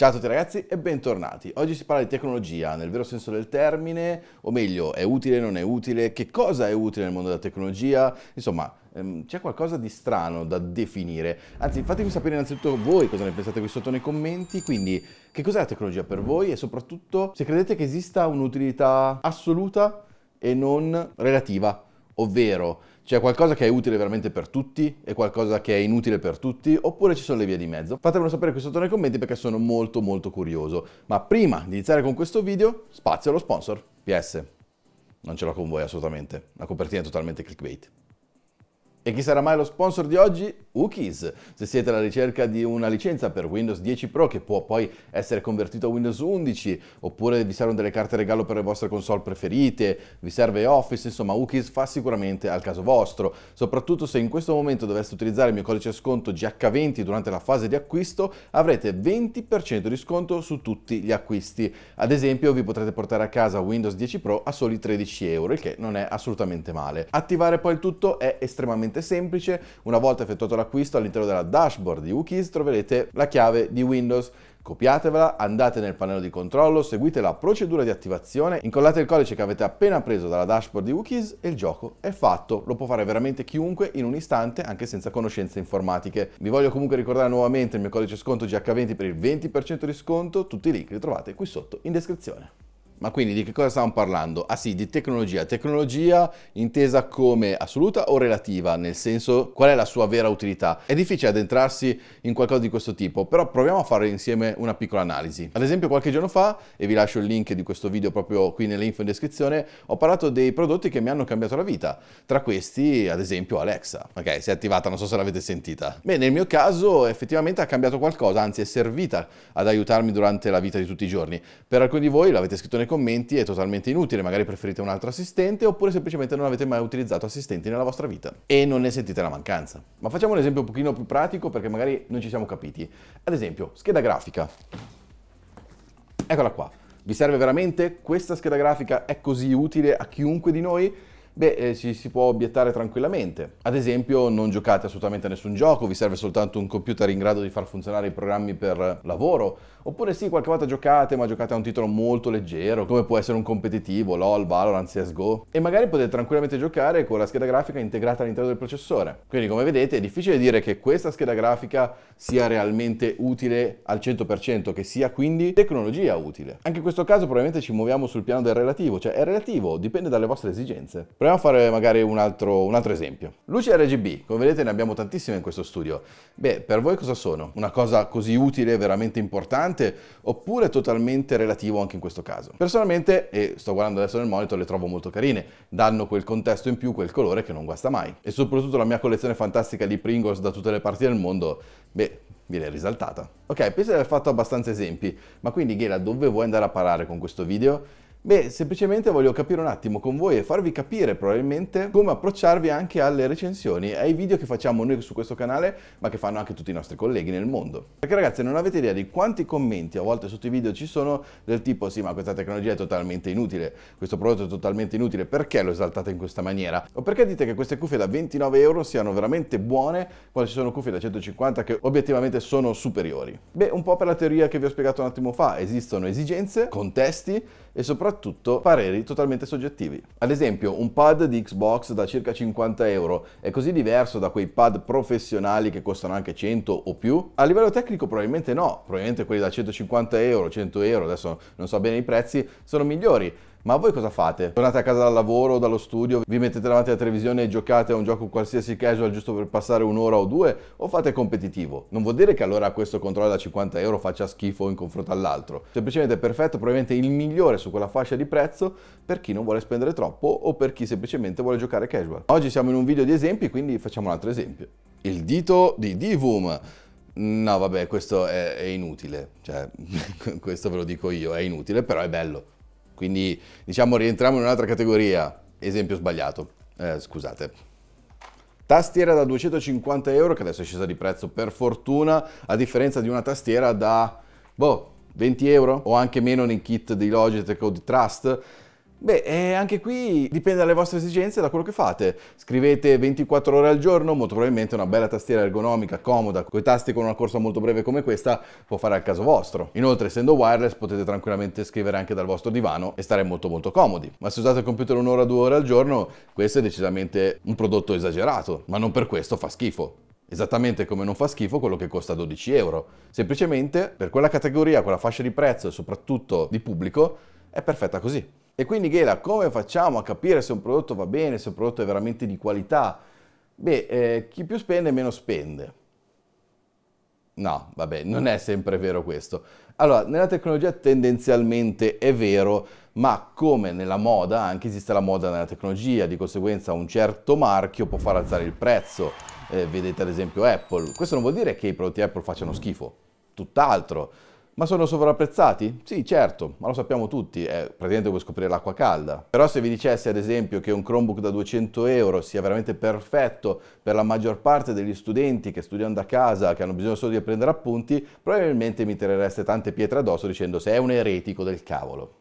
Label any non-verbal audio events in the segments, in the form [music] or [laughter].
Ciao a tutti ragazzi e bentornati. Oggi si parla di tecnologia nel vero senso del termine, o meglio, è utile, non è utile, che cosa è utile nel mondo della tecnologia, insomma, ehm, c'è qualcosa di strano da definire. Anzi, fatemi sapere innanzitutto voi cosa ne pensate qui sotto nei commenti, quindi che cos'è la tecnologia per voi e soprattutto se credete che esista un'utilità assoluta e non relativa Ovvero, c'è qualcosa che è utile veramente per tutti e qualcosa che è inutile per tutti? Oppure ci sono le vie di mezzo? Fatemelo sapere qui sotto nei commenti perché sono molto molto curioso. Ma prima di iniziare con questo video, spazio allo sponsor PS. Non ce l'ho con voi assolutamente, la copertina è totalmente clickbait. E chi sarà mai lo sponsor di oggi? Wookies. Se siete alla ricerca di una licenza per Windows 10 Pro che può poi essere convertito a Windows 11, oppure vi servono delle carte regalo per le vostre console preferite, vi serve Office, insomma Wookies fa sicuramente al caso vostro. Soprattutto se in questo momento doveste utilizzare il mio codice sconto GH20 durante la fase di acquisto, avrete 20% di sconto su tutti gli acquisti. Ad esempio vi potrete portare a casa Windows 10 Pro a soli 13 euro, il che non è assolutamente male. Attivare poi il tutto è estremamente estremamente semplice. Una volta effettuato l'acquisto all'interno della dashboard di Wikis troverete la chiave di Windows. Copiatevela, andate nel pannello di controllo, seguite la procedura di attivazione, incollate il codice che avete appena preso dalla dashboard di Wikis e il gioco è fatto. Lo può fare veramente chiunque in un istante anche senza conoscenze informatiche. Vi voglio comunque ricordare nuovamente il mio codice sconto GH20 per il 20% di sconto, tutti i link li trovate qui sotto in descrizione. Ma quindi di che cosa stiamo parlando? Ah sì, di tecnologia. Tecnologia intesa come assoluta o relativa, nel senso qual è la sua vera utilità. È difficile addentrarsi in qualcosa di questo tipo, però proviamo a fare insieme una piccola analisi. Ad esempio qualche giorno fa, e vi lascio il link di questo video proprio qui nelle info in descrizione, ho parlato dei prodotti che mi hanno cambiato la vita. Tra questi, ad esempio, Alexa. Ok, si è attivata, non so se l'avete sentita. Beh, nel mio caso effettivamente ha cambiato qualcosa, anzi è servita ad aiutarmi durante la vita di tutti i giorni. Per alcuni di voi l'avete scritto nei commenti è totalmente inutile, magari preferite un altro assistente oppure semplicemente non avete mai utilizzato assistenti nella vostra vita e non ne sentite la mancanza. Ma facciamo un esempio un pochino più pratico perché magari non ci siamo capiti. Ad esempio, scheda grafica. Eccola qua. Vi serve veramente? Questa scheda grafica è così utile a chiunque di noi? Beh, eh, ci si può obiettare tranquillamente. Ad esempio, non giocate assolutamente a nessun gioco, vi serve soltanto un computer in grado di far funzionare i programmi per lavoro. Oppure sì, qualche volta giocate, ma giocate a un titolo molto leggero, come può essere un competitivo, LOL, Valorant, CSGO. E magari potete tranquillamente giocare con la scheda grafica integrata all'interno del processore. Quindi, come vedete, è difficile dire che questa scheda grafica sia realmente utile al 100%, che sia quindi tecnologia utile. Anche in questo caso probabilmente ci muoviamo sul piano del relativo, cioè è relativo, dipende dalle vostre esigenze. Proviamo a fare magari un altro, un altro esempio. Luci RGB, come vedete ne abbiamo tantissime in questo studio. Beh, per voi cosa sono? Una cosa così utile, veramente importante, oppure totalmente relativo anche in questo caso? Personalmente, e sto guardando adesso nel monitor, le trovo molto carine, danno quel contesto in più, quel colore che non guasta mai. E soprattutto la mia collezione fantastica di Pringles da tutte le parti del mondo, beh, viene risaltata. Ok, penso di aver fatto abbastanza esempi, ma quindi Ghela, dove vuoi andare a parare con questo video? Beh, semplicemente voglio capire un attimo con voi e farvi capire probabilmente come approcciarvi anche alle recensioni, ai video che facciamo noi su questo canale, ma che fanno anche tutti i nostri colleghi nel mondo. Perché ragazzi, non avete idea di quanti commenti a volte sotto i video ci sono del tipo sì, ma questa tecnologia è totalmente inutile, questo prodotto è totalmente inutile, perché lo esaltate in questa maniera? O perché dite che queste cuffie da 29 euro siano veramente buone quando ci sono cuffie da 150 che obiettivamente sono superiori? Beh, un po' per la teoria che vi ho spiegato un attimo fa, esistono esigenze, contesti, e soprattutto pareri totalmente soggettivi. Ad esempio, un pad di Xbox da circa 50 euro è così diverso da quei pad professionali che costano anche 100 o più? A livello tecnico probabilmente no, probabilmente quelli da 150 euro, 100 euro, adesso non so bene i prezzi, sono migliori, ma voi cosa fate? Tornate a casa dal lavoro, o dallo studio, vi mettete davanti alla televisione e giocate a un gioco qualsiasi casual giusto per passare un'ora o due? O fate competitivo? Non vuol dire che allora questo controllo da 50 euro faccia schifo in confronto all'altro. Semplicemente perfetto, probabilmente il migliore su quella fascia di prezzo per chi non vuole spendere troppo o per chi semplicemente vuole giocare casual. Oggi siamo in un video di esempi, quindi facciamo un altro esempio. Il dito di Divum. No, vabbè, questo è, è inutile. Cioè, [laughs] questo ve lo dico io, è inutile, però è bello. Quindi diciamo rientriamo in un'altra categoria, esempio sbagliato, eh, scusate. Tastiera da 250 euro che adesso è scesa di prezzo per fortuna, a differenza di una tastiera da boh, 20 euro o anche meno nel kit di Logitech o di Trust Beh, eh, anche qui dipende dalle vostre esigenze e da quello che fate. Scrivete 24 ore al giorno, molto probabilmente una bella tastiera ergonomica, comoda, con i tasti con una corsa molto breve come questa, può fare al caso vostro. Inoltre, essendo wireless, potete tranquillamente scrivere anche dal vostro divano e stare molto molto comodi. Ma se usate il computer un'ora, o due ore al giorno, questo è decisamente un prodotto esagerato, ma non per questo fa schifo. Esattamente come non fa schifo quello che costa 12 euro. Semplicemente, per quella categoria, quella fascia di prezzo e soprattutto di pubblico, è perfetta così. E quindi Ghela, come facciamo a capire se un prodotto va bene, se un prodotto è veramente di qualità? Beh, eh, chi più spende meno spende. No, vabbè, non è sempre vero questo. Allora, nella tecnologia tendenzialmente è vero, ma come nella moda, anche esiste la moda nella tecnologia, di conseguenza un certo marchio può far alzare il prezzo. Eh, vedete ad esempio Apple. Questo non vuol dire che i prodotti Apple facciano schifo, tutt'altro ma sono sovrapprezzati? Sì, certo, ma lo sappiamo tutti, è eh, praticamente come scoprire l'acqua calda. Però se vi dicessi ad esempio che un Chromebook da 200 euro sia veramente perfetto per la maggior parte degli studenti che studiano da casa, che hanno bisogno solo di prendere appunti, probabilmente mi tirereste tante pietre addosso dicendo sei un eretico del cavolo.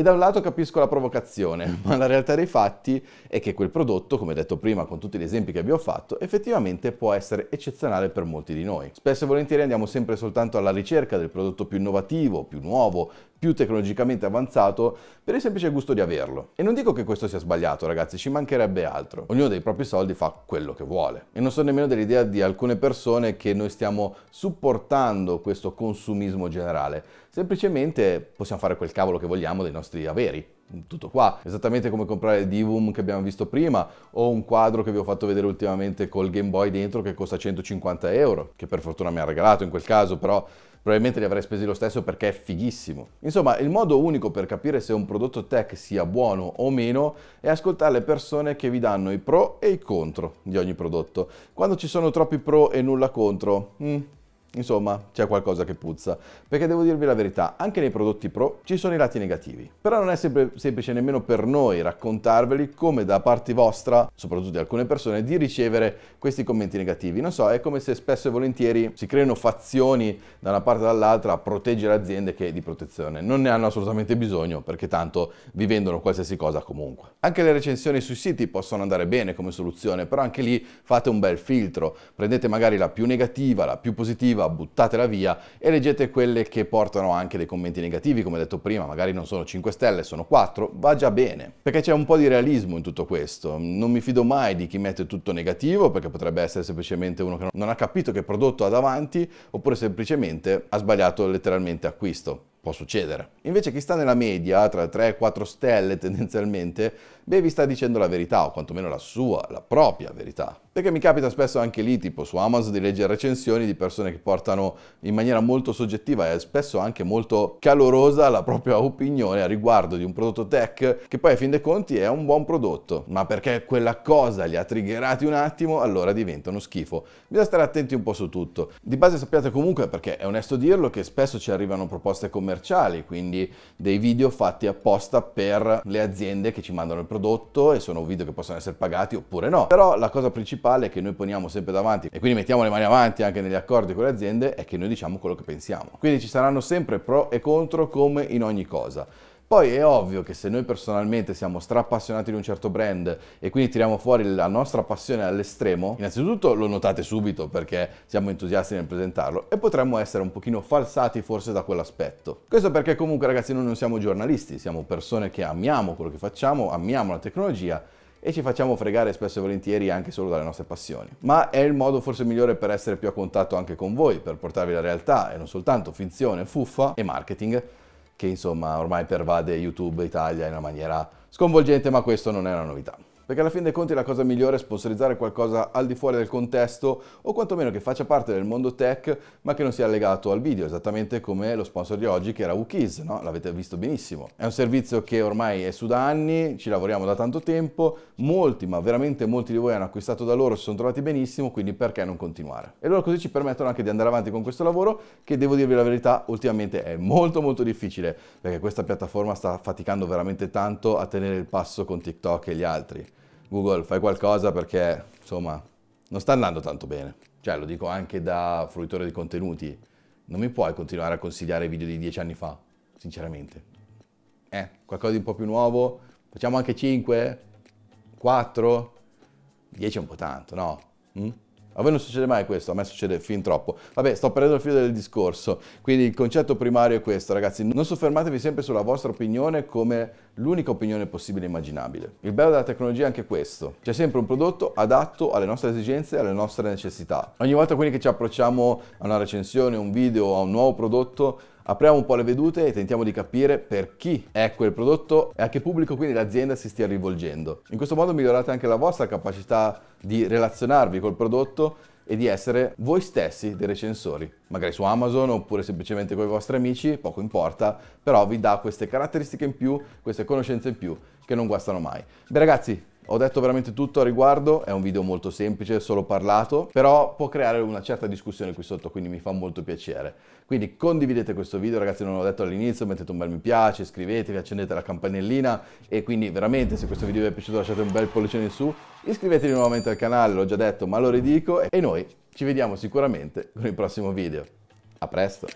E da un lato capisco la provocazione, [laughs] ma la realtà dei fatti è che quel prodotto, come detto prima con tutti gli esempi che abbiamo fatto, effettivamente può essere eccezionale per molti di noi. Spesso e volentieri andiamo sempre soltanto alla ricerca del prodotto più innovativo, più nuovo, più tecnologicamente avanzato per il semplice gusto di averlo. E non dico che questo sia sbagliato, ragazzi, ci mancherebbe altro. Ognuno dei propri soldi fa quello che vuole. E non so nemmeno dell'idea di alcune persone che noi stiamo supportando questo consumismo generale. Semplicemente possiamo fare quel cavolo che vogliamo dei nostri averi tutto qua. Esattamente come comprare il Divum che abbiamo visto prima o un quadro che vi ho fatto vedere ultimamente col Game Boy dentro che costa 150 euro, che per fortuna mi ha regalato in quel caso, però probabilmente li avrei spesi lo stesso perché è fighissimo. Insomma, il modo unico per capire se un prodotto tech sia buono o meno è ascoltare le persone che vi danno i pro e i contro di ogni prodotto. Quando ci sono troppi pro e nulla contro, mm Insomma, c'è qualcosa che puzza, perché devo dirvi la verità, anche nei prodotti Pro ci sono i lati negativi. Però non è sempre semplice nemmeno per noi raccontarveli come da parte vostra, soprattutto di alcune persone, di ricevere questi commenti negativi. Non so, è come se spesso e volentieri si creino fazioni da una parte o dall'altra a proteggere aziende che di protezione non ne hanno assolutamente bisogno, perché tanto vi vendono qualsiasi cosa comunque. Anche le recensioni sui siti possono andare bene come soluzione, però anche lì fate un bel filtro, prendete magari la più negativa, la più positiva, negativa, buttatela via e leggete quelle che portano anche dei commenti negativi, come detto prima, magari non sono 5 stelle, sono 4, va già bene, perché c'è un po' di realismo in tutto questo. Non mi fido mai di chi mette tutto negativo, perché potrebbe essere semplicemente uno che non ha capito che prodotto ha davanti, oppure semplicemente ha sbagliato letteralmente acquisto può succedere. Invece chi sta nella media, tra 3 e 4 stelle [laughs] tendenzialmente, beh vi sta dicendo la verità, o quantomeno la sua, la propria verità. Perché mi capita spesso anche lì, tipo su Amazon, di leggere recensioni di persone che portano in maniera molto soggettiva e spesso anche molto calorosa la propria [laughs] opinione a riguardo di un prodotto tech che poi a fin dei conti è un buon prodotto, ma perché quella cosa li ha triggerati un attimo, allora diventa uno schifo. Bisogna stare attenti un po' su tutto. Di base sappiate comunque, perché è onesto dirlo, che spesso ci arrivano proposte come commerciali, quindi dei video fatti apposta per le aziende che ci mandano il prodotto e sono video che possono essere pagati oppure no. Però la cosa principale che noi poniamo sempre davanti e quindi mettiamo le mani avanti anche negli accordi con le aziende è che noi diciamo quello che pensiamo. Quindi ci saranno sempre pro e contro come in ogni cosa. Poi è ovvio che se noi personalmente siamo strappassionati di un certo brand e quindi tiriamo fuori la nostra passione all'estremo, innanzitutto lo notate subito perché siamo entusiasti nel presentarlo e potremmo essere un pochino falsati forse da quell'aspetto. Questo perché comunque ragazzi noi non siamo giornalisti, siamo persone che amiamo quello che facciamo, amiamo la tecnologia e ci facciamo fregare spesso e volentieri anche solo dalle nostre passioni. Ma è il modo forse migliore per essere più a contatto anche con voi, per portarvi la realtà e non soltanto finzione, fuffa e marketing che insomma ormai pervade YouTube Italia in una maniera sconvolgente, ma questo non è una novità perché alla fine dei conti la cosa migliore è sponsorizzare qualcosa al di fuori del contesto o quantomeno che faccia parte del mondo tech ma che non sia legato al video, esattamente come lo sponsor di oggi che era Wookies, no? l'avete visto benissimo. È un servizio che ormai è su da anni, ci lavoriamo da tanto tempo, molti ma veramente molti di voi hanno acquistato da loro, si sono trovati benissimo, quindi perché non continuare? E loro così ci permettono anche di andare avanti con questo lavoro che devo dirvi la verità ultimamente è molto molto difficile perché questa piattaforma sta faticando veramente tanto a tenere il passo con TikTok e gli altri. Google fai qualcosa perché insomma non sta andando tanto bene. Cioè lo dico anche da fruitore di contenuti, non mi puoi continuare a consigliare video di dieci anni fa, sinceramente. Eh, qualcosa di un po' più nuovo, facciamo anche 5, 4, 10 è un po' tanto, no? Mm? A voi non succede mai questo, a me succede fin troppo. Vabbè, sto perdendo il filo del discorso. Quindi il concetto primario è questo, ragazzi. Non soffermatevi sempre sulla vostra opinione come l'unica opinione possibile e immaginabile. Il bello della tecnologia è anche questo. C'è sempre un prodotto adatto alle nostre esigenze e alle nostre necessità. Ogni volta quindi che ci approcciamo a una recensione, un video, a un nuovo prodotto, Apriamo un po' le vedute e tentiamo di capire per chi è quel prodotto e a che pubblico quindi l'azienda si stia rivolgendo. In questo modo migliorate anche la vostra capacità di relazionarvi col prodotto e di essere voi stessi dei recensori, magari su Amazon oppure semplicemente con i vostri amici, poco importa, però vi dà queste caratteristiche in più, queste conoscenze in più che non guastano mai. Beh ragazzi, ho detto veramente tutto a riguardo, è un video molto semplice, solo parlato, però può creare una certa discussione qui sotto, quindi mi fa molto piacere. Quindi condividete questo video, ragazzi, non l'ho detto all'inizio, mettete un bel mi piace, iscrivetevi, accendete la campanellina e quindi veramente se questo video vi è piaciuto lasciate un bel pollice in su, iscrivetevi nuovamente al canale, l'ho già detto, ma lo ridico e noi ci vediamo sicuramente con il prossimo video. A presto!